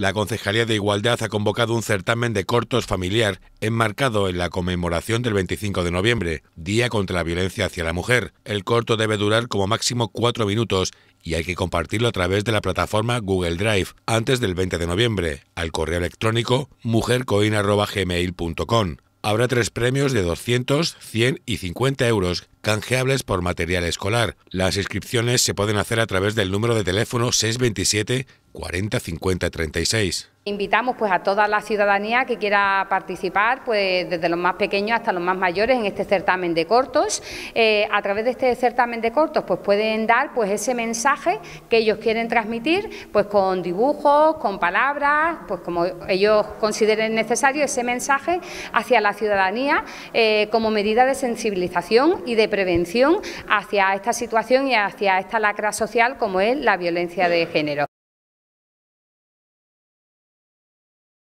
La Concejalía de Igualdad ha convocado un certamen de cortos familiar enmarcado en la conmemoración del 25 de noviembre, Día contra la Violencia hacia la Mujer. El corto debe durar como máximo cuatro minutos y hay que compartirlo a través de la plataforma Google Drive antes del 20 de noviembre al correo electrónico mujercoin.gmail.com. Habrá tres premios de 200, 100 y 50 euros canjeables por material escolar. Las inscripciones se pueden hacer a través del número de teléfono 627 40 50 36. Invitamos pues a toda la ciudadanía que quiera participar, pues desde los más pequeños hasta los más mayores en este certamen de cortos. Eh, a través de este certamen de cortos pues pueden dar pues ese mensaje que ellos quieren transmitir pues con dibujos, con palabras, pues como ellos consideren necesario ese mensaje hacia la ciudadanía eh, como medida de sensibilización y de prevención hacia esta situación y hacia esta lacra social como es la violencia de género.